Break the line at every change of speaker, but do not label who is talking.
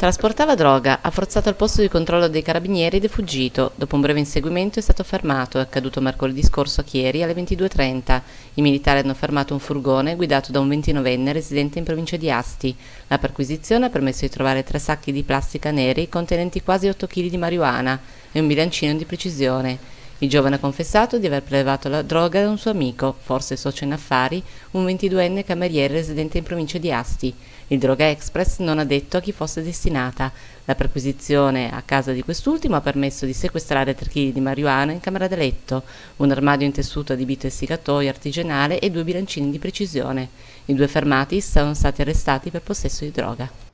Trasportava droga, ha forzato al posto di controllo dei carabinieri ed è fuggito. Dopo un breve inseguimento è stato fermato, è accaduto mercoledì scorso a Chieri alle 22.30. I militari hanno fermato un furgone guidato da un 29enne residente in provincia di Asti. La perquisizione ha permesso di trovare tre sacchi di plastica neri contenenti quasi 8 kg di marijuana e un bilancino di precisione. Il giovane ha confessato di aver prelevato la droga da un suo amico, forse socio in affari, un 22enne cameriere residente in provincia di Asti. Il Droga Express non ha detto a chi fosse destinata. La perquisizione a casa di quest'ultimo ha permesso di sequestrare 3 kg di marijuana in camera da letto, un armadio in tessuto adibito a seccatoio artigianale e due bilancini di precisione. I due fermati sono stati arrestati per possesso di droga.